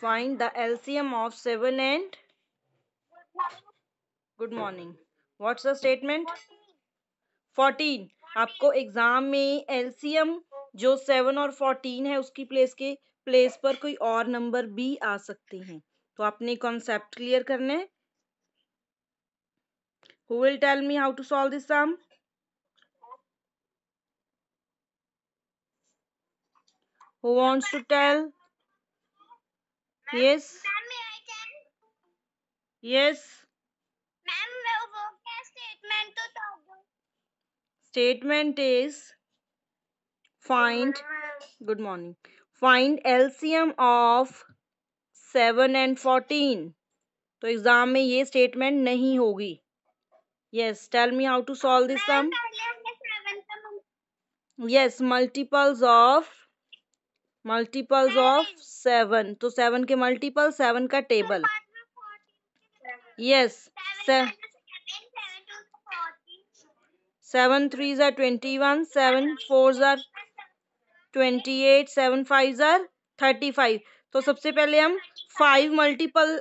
find the LCM of 7 and good morning what's the statement 14 आपको exam में LCM जो 7 और 14 है उसकी प्लेस के प्लेस पर कोई और नंबर भी आ सकते हैं तो आपने कॉन्सेप्ट क्लियर करने who will tell me how to solve this sum who wants to tell yes yes ma'am मैं वो क्या स्टेटमेंट तो दोगे statement is find good morning find LCM of seven and fourteen तो एग्जाम में ये statement नहीं होगी yes tell me how to solve this sum yes multiples of multiples of seven तो सेवन के मल्टीपल सेवन का table yes seven three are twenty one seven four are twenty eight seven five are thirty five तो सबसे पहले हम five multiple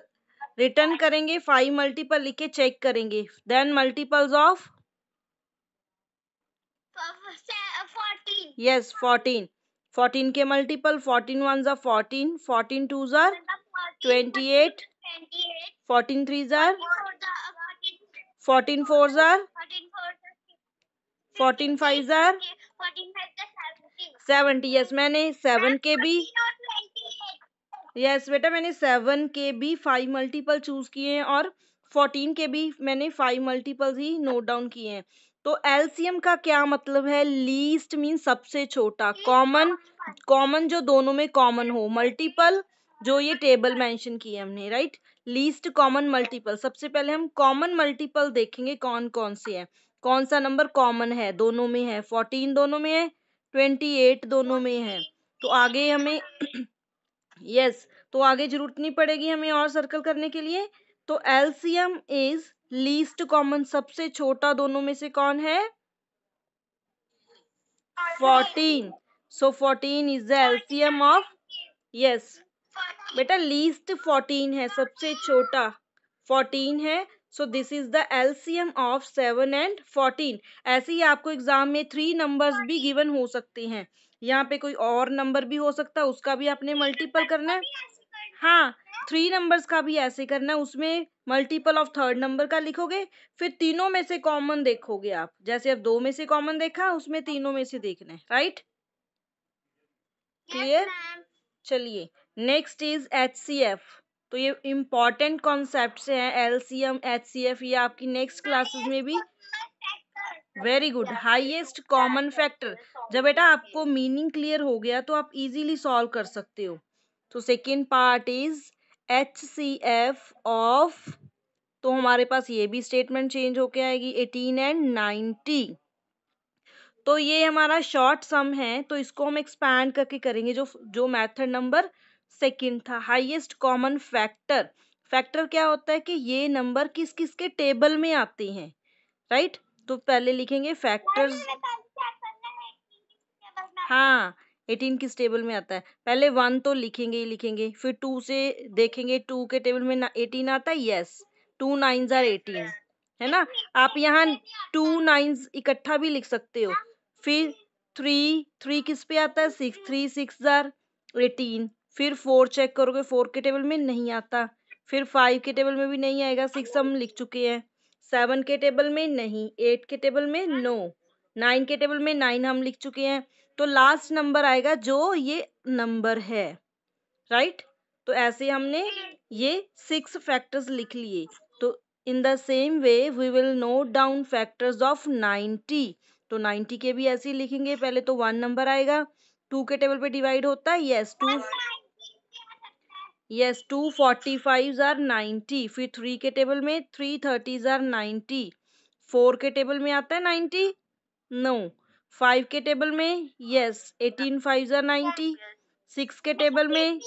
return करेंगे five multiple लिख के चेक करेंगे then multiples of yes fourteen fourteen के multiple fourteen one are fourteen fourteen two are twenty eight fourteen three are fourteen four are fourteen five are seventy yes मैंने seven के भी yes बेटा मैंने seven के भी five multiple choose किए हैं और फोर्टीन के भी मैंने फाइव मल्टीपल ही नोट डाउन किए हैं तो एल्सियम का क्या मतलब है लीस्ट मीन सबसे छोटा कॉमन कॉमन जो दोनों में कॉमन हो मल्टीपल जो ये टेबल मेंशन की है हमने राइट लीस्ट कॉमन मल्टीपल सबसे पहले हम कॉमन मल्टीपल देखेंगे कौन कौन से है कौन सा नंबर कॉमन है दोनों में है फोर्टीन दोनों में है ट्वेंटी एट दोनों में है तो आगे हमें यस yes, तो आगे जरूरत नहीं पड़ेगी हमें और सर्कल करने के लिए तो एल्सियम इज लीस्ट कॉमन सबसे छोटा दोनों में से कौन है fourteen so fourteen is the LCM of yes बेटा लीस्ट फोर्टीन है सबसे छोटा फोर्टीन है so this is the LCM of seven and fourteen ऐसे ही आपको एग्जाम में थ्री नंबर्स भी गिवन हो सकते हैं यहाँ पे कोई और नंबर भी हो सकता है उसका भी आपने मल्टीपल करना है हाँ थ्री नंबर्स का भी ऐसे करना है उसमें मल्टीपल ऑफ थर्ड नंबर का लिखोगे फिर तीनों में से कॉमन देखोगे आप जैसे अब दो में से कॉमन देखा उसमें तीनों में से देखना है राइट क्लियर चलिए next is H C F तो ये इम्पॉर्टेंट कॉन्सेप्ट से है L C M H C F ये आपकी नेक्स्ट क्लासेस में भी very good highest common factor जब बेटा आपको मीनिंग क्लियर हो गया तो आप इजीली सॉल्व कर सकते हो तो second part is H C F of तो हमारे पास ये भी स्टेटमेंट चेंज होके आएगी एटीन एंड नाइन्टी तो ये हमारा शॉर्ट सम है तो इसको हम एक्सपैंड करके करेंगे जो जो मेथड नंबर सेकेंड था हाईएस्ट कॉमन फैक्टर फैक्टर क्या होता है कि ये नंबर किस किस के टेबल में आते हैं राइट तो पहले लिखेंगे फैक्टर्स हाँ एटीन किस टेबल में आता है पहले वन तो लिखेंगे ही लिखेंगे फिर टू से देखेंगे टू के टेबल में ना एटीन आता है yes two nine are eighteen है ना आप यहाँ टू नाइन इकट्ठा भी लिख सकते हो फिर थ्री थ्री किस पे आता है six three six are eighteen फिर फोर चेक करोगे फोर के टेबल में नहीं आता फिर फाइव के टेबल में भी नहीं आएगा सिक्स हम लिख चुके हैं सेवन के टेबल में नहीं एट के टेबल में नो नाइन के टेबल में नाइन हम लिख चुके हैं तो लास्ट नंबर आएगा जो ये नंबर है राइट तो ऐसे हमने ये सिक्स फैक्टर्स लिख लिए तो in the same way we will note down factors of ninety तो नाइन्टी के भी ऐसे ही लिखेंगे पहले तो वन नंबर आएगा टू के टेबल पे डिवाइड होता है yes two yes two forty five are ninety फिर थ्री के टेबल में three thirties are ninety four के टेबल में आता है नाइन्टी नो फाइव के टेबल में yes eighteen five are ninety six के टेबल में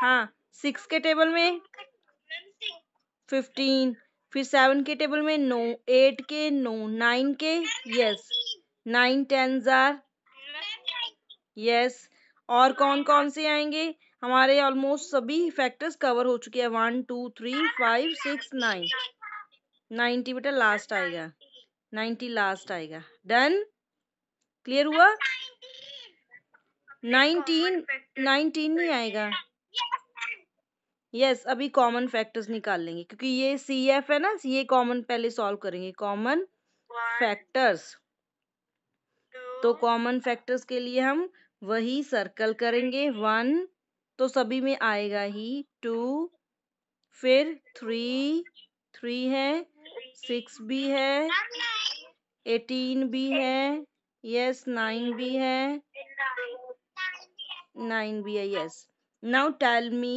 हाँ सिक्स के टेबल में फिफ्टीन फिर सेवन के टेबल में नो एट के नो नाइन के yes nine ten are yes और कौन कौन से आएंगे हमारे ऑलमोस्ट सभी फैक्टर्स कवर हो चुके हैं one two three five six nine ninety बेटा लास्ट आएगा नाइन्टी लास्ट आएगा डन क्लियर हुआ नाइनटीन नाइनटीन नहीं आएगा यस yes, अभी कॉमन फैक्टर्स निकाल लेंगे क्योंकि ये सी एफ है ना ये कॉमन पहले सॉल्व करेंगे कॉमन फैक्टर्स तो कॉमन फैक्टर्स के लिए हम वही सर्कल करेंगे वन तो सभी में आएगा ही टू फिर थ्री थ्री है सिक्स भी है एटीन भी है यस नाइन भी है नाइन भी है यस नाउ टेल मी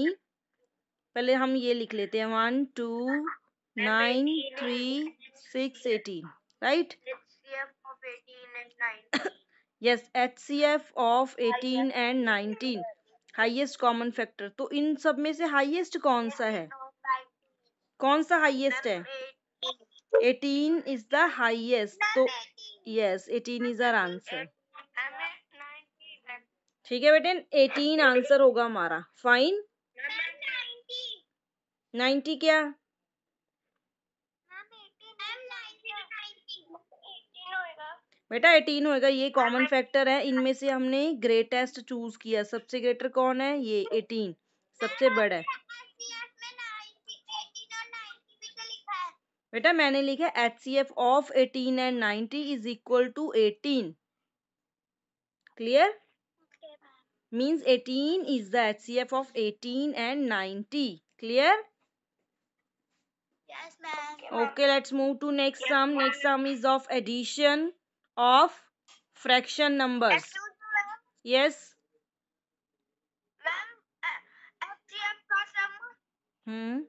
पहले हम ये लिख लेते हैं one two nine three six eighteen right yes H C F of eighteen and nineteen highest common factor तो इन सब में से हाइएस्ट कौन सा है कौन सा हाइएस्ट है 18 is the highest. तो yes, 18 is our answer. ठीक है बेटे 18 आंसर होगा हमारा फाइन 90 क्या बेटा 18 होएगा ये कॉमन फैक्टर है इनमें से हमने ग्रेटेस्ट चूज किया सबसे ग्रेटर कौन है ये 18 सबसे बड़ा है बेटा मैंने लिखा H C F of eighteen and ninety is equal to eighteen clear means eighteen is the H C F of eighteen and ninety clear okay let's move next sum sum next sum of of addition of fraction numbers yes uh, hmm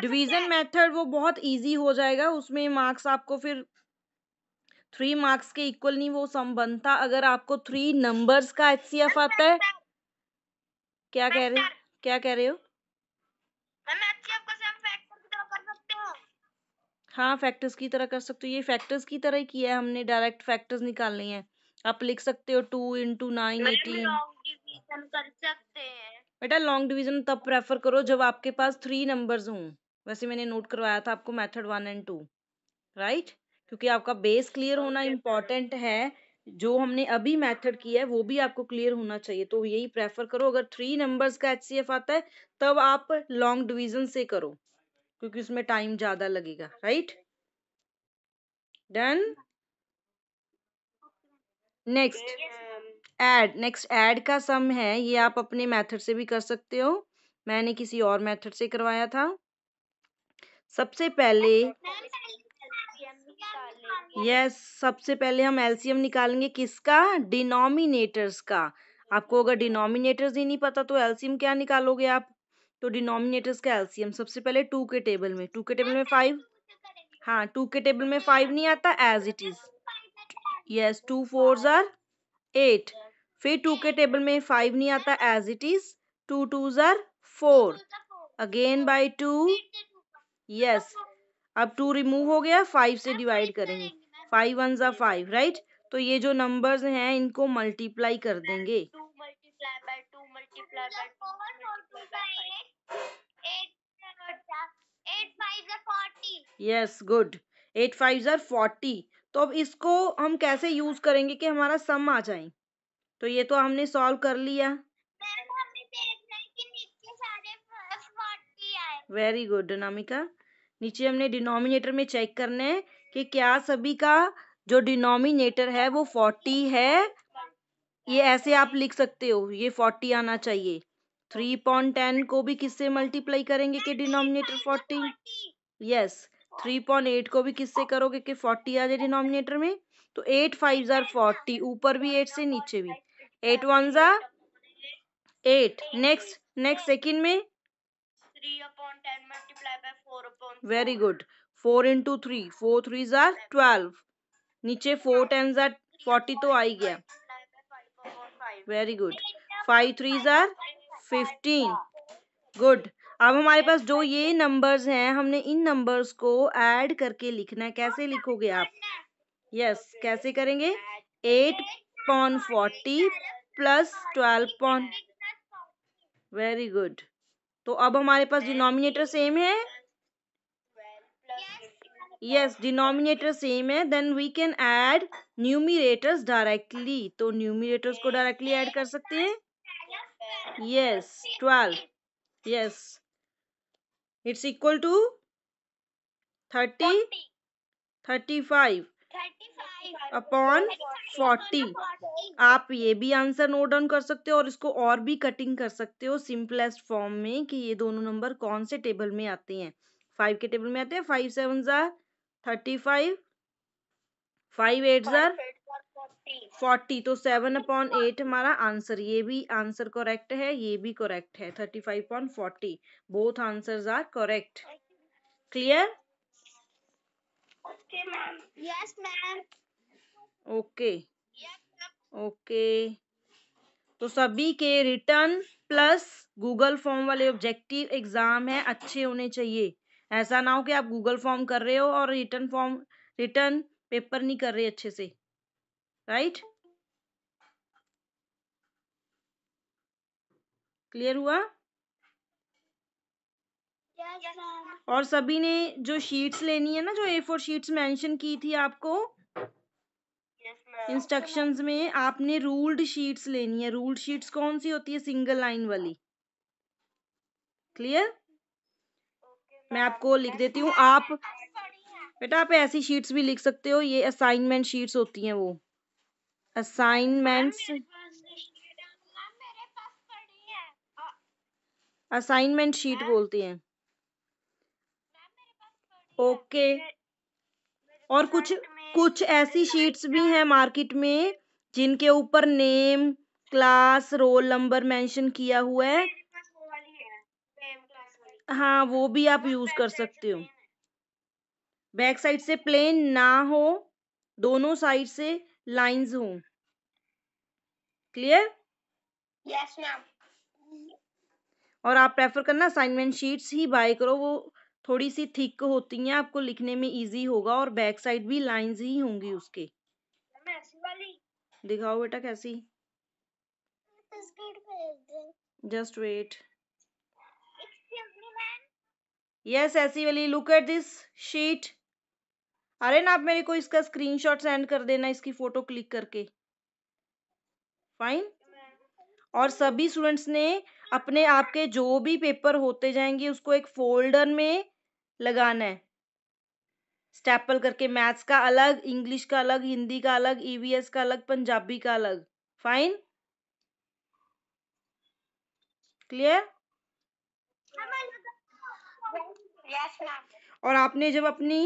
division method वो बहुत easy हो जाएगा उसमें marks आपको फिर three marks के equal नहीं वो सम बनता अगर आपको थ्री नंबर्स का एचसीएफ आता है क्या कह रहे क्या कह रहे हो हाँ फैक्टर्स की तरह कर सकते हो ये फैक्टर्स की तरह ही किया है हमने डायरेक्ट फैक्टर्स निकालने हैं आप लिख सकते हो टू इंटू नाइन एटीन बेटा लॉन्ग डिवीजन तब प्रेफर करो जब आपके पास थ्री नंबर्स हों वैसे मैंने नोट करवाया था आपको method one and two right क्योंकि आपका बेस क्लियर होना इम्पॉर्टेंट है जो हमने अभी मेथड किया है वो भी आपको क्लियर होना चाहिए तो यही प्रेफर करो अगर थ्री नंबर्स का एच आता है तब आप लॉन्ग डिवीजन से करो क्योंकि उसमें टाइम ज़्यादा लगेगा right done next add next add का सम है ये आप अपने मेथड से भी कर सकते हो मैंने किसी और मेथड से करवाया था सबसे पहले यस सबसे पहले हम एल्सियम निकालेंगे किसका डिनोमिनेटर्स का आपको अगर डिनोमिनेटर्स ही नहीं पता तो एल्सियम क्या निकालोगे आप तो डिनोमिनेटर्स का एल्सियम सबसे पहले टू के टेबल में टू के टेबल में फाइव हाँ टू के टेबल में फाइव नहीं आता as it is yes two four tsar eight फिर टू के टेबल में फाइव नहीं आता as it is two two are four again by two yes अब टू रिमूव हो गया फाइव से डिवाइड करेंगे five one are five right तो ये जो नंबर्स हैं इनको मल्टीप्लाई कर देंगे yes good eight five are forty तो अब इसको हम कैसे यूज़ करेंगे कि हमारा सम आ जाए तो ये तो हमने सॉल्व कर लिया वेरी गुड नामिका नीचे हमने डिनोमिनेटर में चेक करना है कि क्या सभी का जो डिनोमिनेटर है वो फोर्टी है ये ऐसे आप लिख सकते हो ये फोर्टी आना चाहिए थ्री पॉइंट टेन को भी किससे मल्टीप्लाई करेंगे कि denominator forty yes three point eight को भी किससे करोगे कि फोर्टी आ जाए डिनोमिनेटर में तो एट फाइव जार फोर्टी ऊपर भी एट से नीचे भी eight one are eight next next second में थ्री अपॉन टेन में very good four into three four three are twelve नीचे फोर टेन जार फोर्टी तो आई गया very good five three are fifteen good अब हमारे पास जो ये नंबर्स हैं हमने इन नंबर्स को ऐड करके लिखना है कैसे लिखोगे आप यस yes, कैसे करेंगे eight upon forty plus twelve upon very good तो अब हमारे पास डिनोमिनेटर सेम है यस डिनोमिनेटर सेम है then we can add numerators directly तो न्यूमिरेटर्स को डायरेक्टली ऐड कर सकते हैं yes twelve yes it's equal to thirty thirty five upon forty आप ये भी आंसर नोट डाउन कर सकते हो और इसको और भी कटिंग कर सकते हो सिंपलेस्ट फॉर्म में कि ये दोनों नंबर कौन से टेबल में आते हैं फाइव के टेबल में आते हैं five seven are thirty five five eight are forty तो सेवन अपॉन एट हमारा आंसर ये भी आंसर करेक्ट है ये भी करेक्ट है thirty five upon forty both answers are correct clear okay ma'am yes ma'am okay okay तो सभी के रिटर्न प्लस गूगल फॉर्म वाले ऑब्जेक्टिव एग्जाम है अच्छे होने चाहिए ऐसा ना हो कि आप गूगल फॉर्म कर रहे हो और रिटर्न फॉर्म रिटर्न पेपर नहीं कर रहे अच्छे से राइट क्लियर हुआ और सभी ने जो शीट्स लेनी है ना जो ए फोर शीट्स मेंशन की थी आपको इंस्ट्रक्शंस में आपने रूल्ड शीट्स लेनी है रूल्ड शीट्स कौन सी होती है सिंगल लाइन वाली क्लियर मैं आपको लिख देती हूँ आप बेटा आप ऐसी शीट्स भी लिख सकते हो ये असाइनमेंट शीट्स होती हैं वो असाइनमेंट्स असाइनमेंट शीट बोलते हैं ओके और कुछ कुछ ऐसी शीट्स भी हैं मार्केट में जिनके ऊपर name class roll number mention किया हुआ है हाँ वो भी आप यूज कर सकते हो बैक साइड से प्लेन ना हो दोनों साइड से लाइंस हो क्लियर यस मैम और आप प्रेफर करना असाइनमेंट शीट्स ही बाय करो वो थोड़ी सी थिक होती हैं आपको लिखने में इजी होगा और बैक साइड भी लाइंस ही होंगी हाँ। उसके दिखाओ बेटा कैसी जस्ट वेट यस ऐसी वाली लुक एट दिस शीट अरे ना आप मेरे को इसका स्क्रीनशॉट सेंड कर देना इसकी फोटो क्लिक करके फाइन और सभी स्टूडेंट्स ने अपने आपके जो भी पेपर होते जाएंगे उसको एक फोल्डर में लगाना है स्टेपल करके मैथ्स का अलग इंग्लिश का अलग हिंदी का अलग ईवीएस e का अलग पंजाबी का अलग फाइन क्लियर और आपने जब अपनी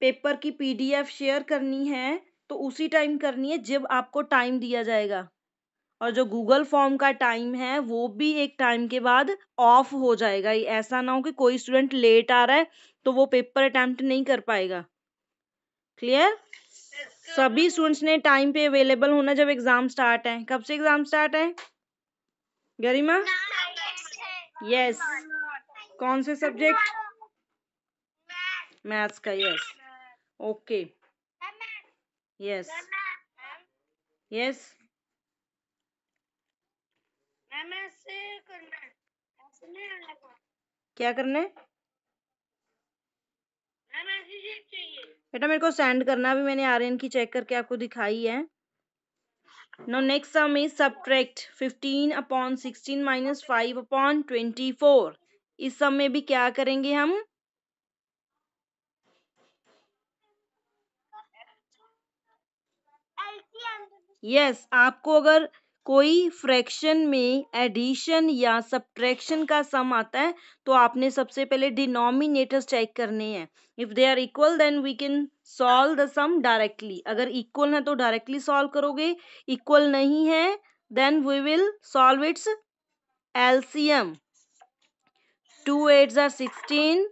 पेपर की पीडीएफ शेयर करनी है तो उसी टाइम करनी है जब आपको टाइम दिया जाएगा और जो गूगल फॉर्म का टाइम है वो भी एक टाइम के बाद ऑफ हो जाएगा ऐसा ना हो कि कोई स्टूडेंट लेट आ रहा है तो वो पेपर अटैम्प्ट नहीं कर पाएगा क्लियर सभी स्टूडेंट्स ने टाइम पे अवेलेबल होना जब एग्जाम स्टार्ट है कब से एग्जाम स्टार्ट है गरिमा यस कौन से सब्जेक्ट मैथ्स का यस ओके यस यस ऐसे करना है ऐसे नहीं आएगा क्या करना है ऐसी चाहिए बेटा मेरे को सेंड करना अभी मैंने आर्यन की चेक करके आपको दिखाई है Now next sum is subtract 15 upon 16 minus 5 upon 24. इस सम में भी क्या करेंगे हम यस yes, आपको अगर कोई फ्रैक्शन में एडिशन या सब्ट्रैक्शन का सम आता है तो आपने सबसे पहले डिनोमिनेटर्स चेक करने हैं if they are equal then we can solve the sum directly अगर इक्वल है तो डायरेक्टली सॉल्व करोगे इक्वल नहीं है then we will solve its LCM two eights are sixteen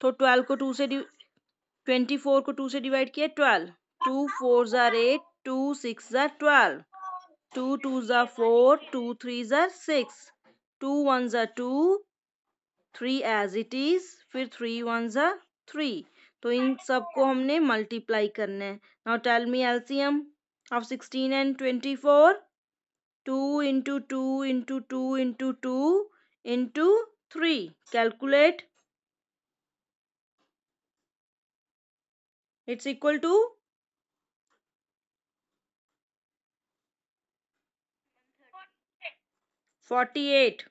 तो ट्वेल्व को टू से ट्वेंटी फोर को टू से डिवाइड किया ट्वेल्व टू फोर ज़ार एट टू सिक्स ज़ार ट्वेल्व टू टू जा four two three are six two one are two three as it is फिर three one ज़ा थ्री तो इन सबको हमने मल्टीप्लाई करना है now tell me LCM of sixteen and twenty four two into two into two into two into three calculate it's equal to forty eight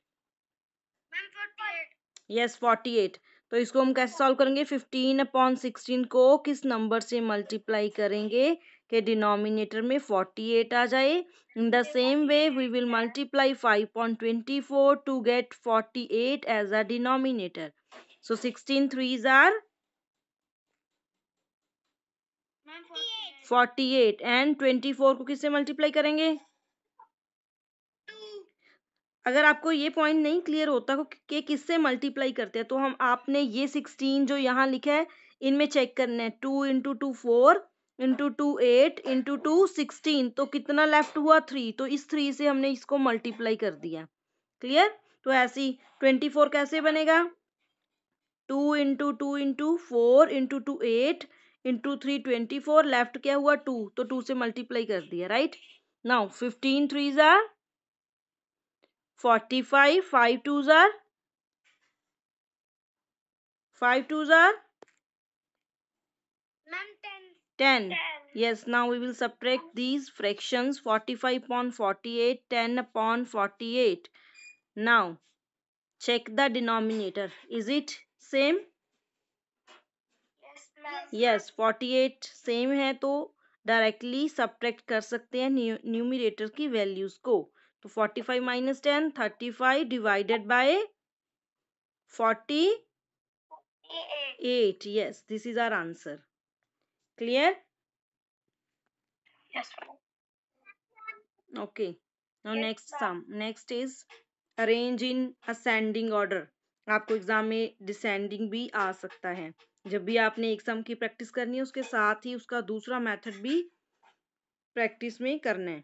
yes forty eight तो इसको हम कैसे सॉल्व करेंगे फिफ्टीन अपॉन सिक्सटीन को किस number से multiply करेंगे के डिनोमिनेटर में फोर्टी एट आ जाए in the same way we will multiply five point twenty four to get forty eight as a denominator so sixteen threes are forty eight and twenty four को किससे multiply करेंगे अगर आपको ये point नहीं clear होता कि किससे मल्टीप्लाई करते हैं तो हम आपने ये सिक्सटीन जो यहाँ लिखा है इनमें चेक करना है two into two four into two eight into two sixteen तो कितना लेफ्ट हुआ थ्री तो इस थ्री से हमने इसको मल्टीप्लाई कर दिया क्लियर तो ऐसी ट्वेंटी फोर कैसे बनेगा two into two into four into two eight into three twenty four left क्या हुआ टू तो टू से मल्टीप्लाई कर दिया राइट नाउ फिफ्टीन थ्री ज़ार फोर्टी फाइव फाइव टू जार फाइव टू जार ten yes now we will subtract these fraction forty five upon forty eight ten upon forty eight now check the denominator is it same yes forty eight same है तो directly subtract कर सकते हैं numerator की values को तो forty five minus ten thirty five divided by forty eight yes this is our answer clear okay next sum next is arrange in ascending order आपको exam में डिसेंडिंग भी आ सकता है जब भी आपने एक सम की प्रैक्टिस करनी है उसके साथ ही उसका दूसरा मेथड भी प्रैक्टिस में करना है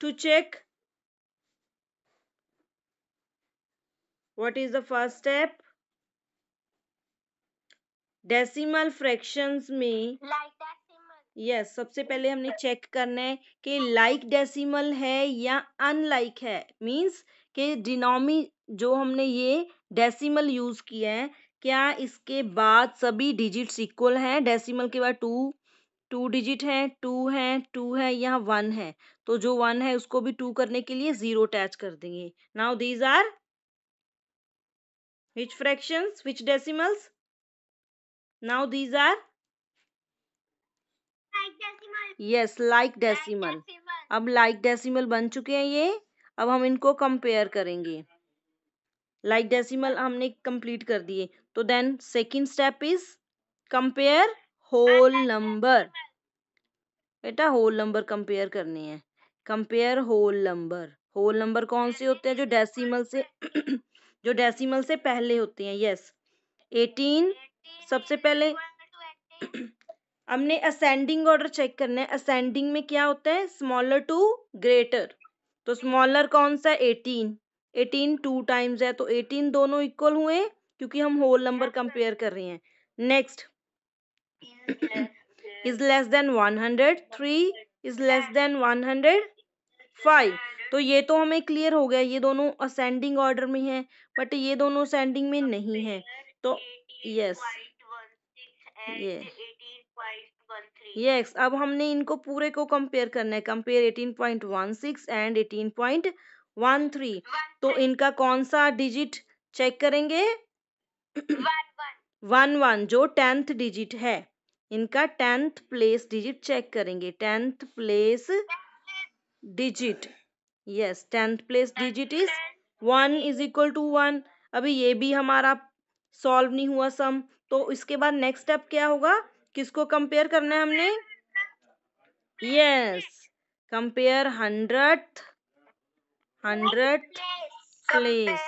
to check what is the first step decimal fractions में यस yes, सबसे पहले हमने चेक करना है कि लाइक like डेसिमल है या अनलाइक है मींस के डिनोमी जो हमने ये डेसिमल यूज़ किया है क्या इसके बाद सभी डिजिट्स इक्वल हैं डेसिमल के बाद टू टू डिजिट है टू है टू है या वन है तो जो वन है उसको भी टू करने के लिए जीरो अटैच कर देंगे now these are which fraction which decimals now these are yes like decimal अब लाइक like डेसिमल बन चुके हैं ये अब हम इनको कंपेयर करेंगे लाइक like डेसिमल हमने कंप्लीट कर दिए तो then second step is compare whole number बेटा होल नंबर कंपेयर करनी है compare whole number whole number कौन से होते हैं जो डेसिमल से जो डेसिमल से पहले होते हैं यस एटीन सबसे पहले हमने असेंडिंग ऑर्डर चेक करना है असेंडिंग में क्या होता है स्मॉलर टू ग्रेटर तो स्मॉलर कौन सा एटीन एटीन टू टाइम्स है तो एटीन दोनों इक्वल हुए क्योंकि हम होल नंबर कंपेयर कर रहे हैं next is less than one hundred three is less than one hundred five तो ये तो हमें क्लियर हो गया ये दोनों असेंडिंग ऑर्डर में है बट ये दोनों असेंडिंग में नहीं है तो यस ये यस अब हमने इनको पूरे को कंपेयर करना है कंपेयर 18.16 एंड 18.13 तो इनका कौन सा डिजिट चेक करेंगे वन वन जो टेंथ डिजिट है इनका टेंथ प्लेस डिजिट चेक करेंगे tenth place digit yes tenth place digit is one is equal to one अभी ये भी हमारा सॉल्व नहीं हुआ सम तो इसके बाद नेक्स्ट स्टेप क्या होगा किसको कंपेयर करना है हमने yes compare hundred hundred place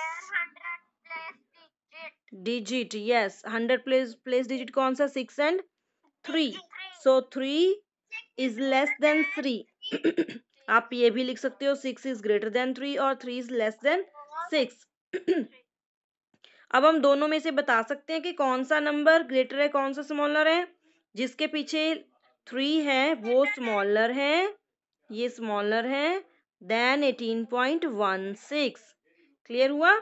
digit yes hundred place place digit कौन सा six and three so three is less than three आप ये भी लिख सकते हो six is greater than three और three is less than six अब हम दोनों में से बता सकते हैं कि कौन सा नंबर ग्रेटर है कौन सा स्मॉलर है जिसके पीछे थ्री है वो स्मॉलर है ये स्मॉलर है than eighteen point one six clear हुआ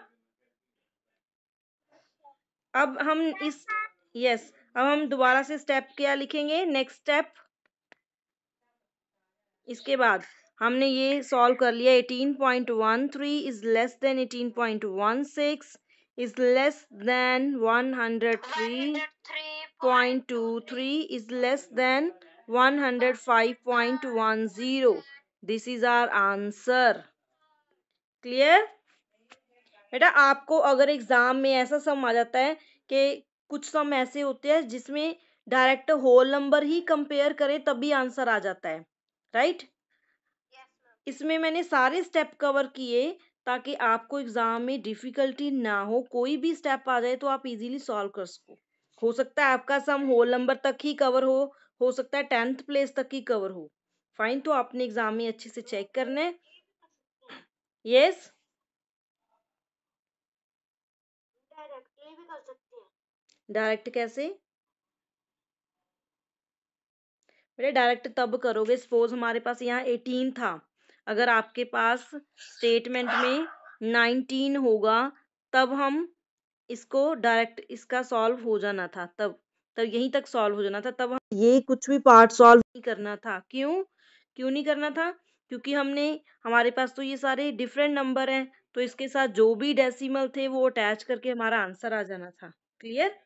अब हम इस यस अब हम दोबारा से स्टेप क्या लिखेंगे नेक्स्ट स्टेप इसके बाद हमने ये सॉल्व कर लिया eighteen point one three is less than eighteen point one six is less than one hundred three point two three is less than one hundred five point one zero this is our answer clear बेटा आपको अगर exam में ऐसा सम आ जाता है कि कुछ सम ऐसे होते हैं जिसमें डायरेक्ट होल नंबर ही कंपेयर करें तभी आंसर आ जाता है राइट इसमें मैंने सारे स्टेप कवर किए ताकि आपको एग्जाम में डिफिकल्टी ना हो कोई भी स्टेप आ जाए तो आप इजीली सॉल्व कर सको हो सकता है आपका सम होल नंबर तक ही कवर हो हो सकता है टेंथ प्लेस तक ही कवर हो फाइन तो आपने एग्जाम में अच्छे से चेक करना है यस yes? डायरेक्ट कैसे बेटे डायरेक्ट तब करोगे सपोज हमारे पास यहाँ एटीन था अगर आपके पास स्टेटमेंट में नाइनटीन होगा तब हम इसको डायरेक्ट इसका सॉल्व हो जाना था तब तब यहीं तक सॉल्व हो जाना था तब हम ये कुछ भी पार्ट सॉल्व नहीं करना था क्यों क्यों नहीं करना था क्योंकि हमने हमारे पास तो ये सारे डिफरेंट नंबर हैं तो इसके साथ जो भी डेसिमल थे वो अटैच करके हमारा आंसर आ जाना था क्लियर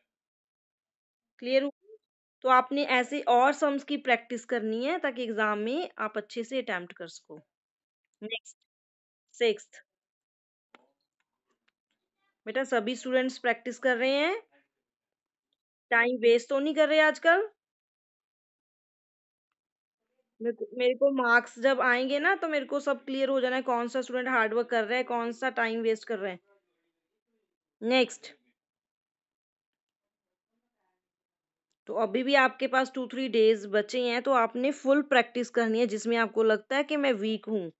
क्लियर हुआ तो आपने ऐसे और सम्स की प्रैक्टिस करनी है ताकि एग्जाम में आप अच्छे से अटैम्प्ट कर सको नेक्स्ट सिक्स बेटा सभी स्टूडेंट्स प्रैक्टिस कर रहे हैं टाइम वेस्ट तो नहीं कर रहे आजकल मेरे को मार्क्स जब आएंगे ना तो मेरे को सब क्लियर हो जाना है कौन सा स्टूडेंट हार्डवर्क कर रहा है कौन सा टाइम वेस्ट कर रहा है नेक्स्ट तो अभी भी आपके पास टू थ्री डेज बचे हैं तो आपने फुल प्रैक्टिस करनी है जिसमें आपको लगता है कि मैं वीक हूँ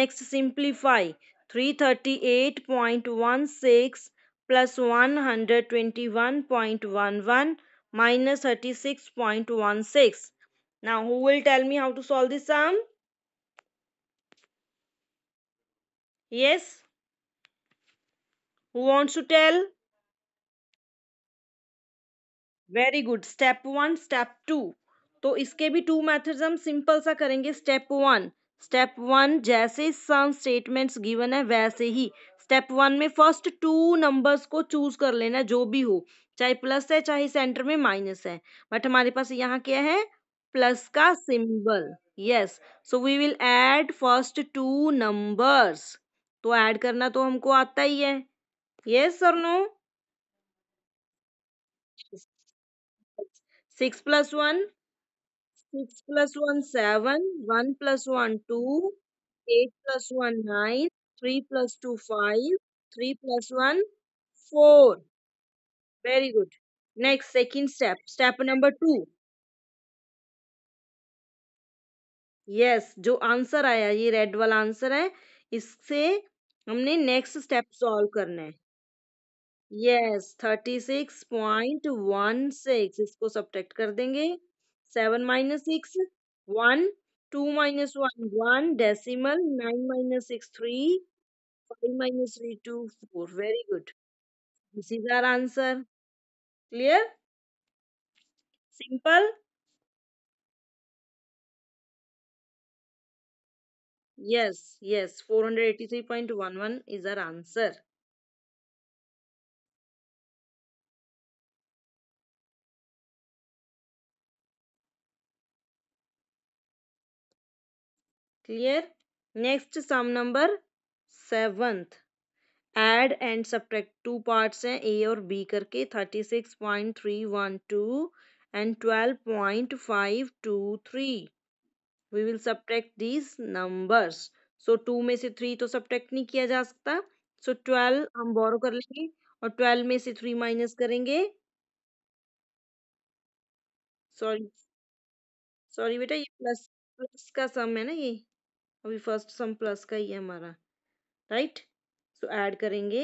next simplify three thirty eight point one six plus one hundred twenty one point one one minus thirty six point one six now who will tell me how to solve this sum yes who wants to tell very good step one step two तो इसके भी two methods हम simple सा करेंगे step one step one जैसे some statements given है वैसे ही स्टेप वन में फर्स्ट टू नंबर्स को चूज कर लेना जो भी हो चाहे प्लस है चाहे सेंटर में माइनस है बट हमारे पास यहाँ क्या है प्लस का symbol yes so we will add first two numbers तो ऐड करना तो हमको आता ही है यस और नो six plus one six plus one seven one plus one two eight plus one nine three plus two five three plus one four very good next second step step number two yes जो answer आया ये red वाला answer है इससे हमने next step solve करना है yes thirty six point one six इसको सब्ट्रैक्ट कर देंगे seven minus six one two minus one one decimal nine minus six three five minus three two four very good this is our answer clear simple four hundred eighty three point one one is our answer clear next sum number seventh add and subtract two parts हैं A और B करके thirty six point three one two and twelve point five two three we will subtract these numbers so two में से three तो subtract नहीं किया जा सकता सो so, ट्वेल्व हम बोरो कर लेंगे और ट्वेल्व में से थ्री माइनस करेंगे सॉरी सॉरी बेटा ये प्लस प्लस का सम है ना ये अभी फर्स्ट सम प्लस का ही है हमारा राइट सो ऐड करेंगे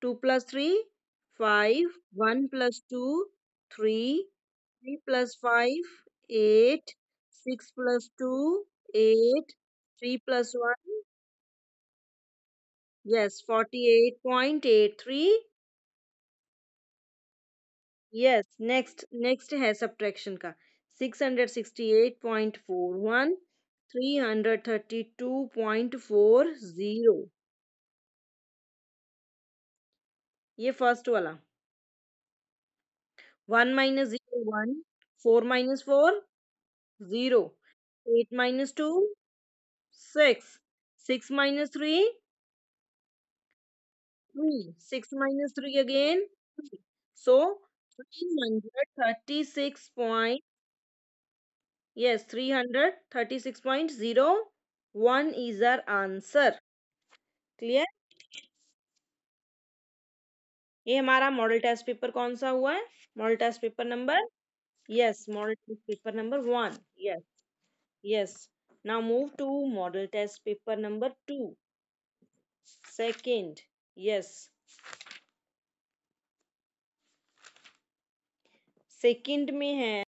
two plus three five one plus two three three plus five eight six plus two eight three plus one yes forty eight point eight three yes next next है subtraction का six hundred sixty eight point four one three hundred thirty two point four zero ये first वाला one minus zero one four minus four zero eight minus two six six minus three three. Six minus three again. So three hundred thirty six point Yes, 336.01 is our answer. Clear ये हमारा model test paper कौन सा हुआ है model test paper number yes model test paper number one yes yes now move to model test paper number two second yes second में है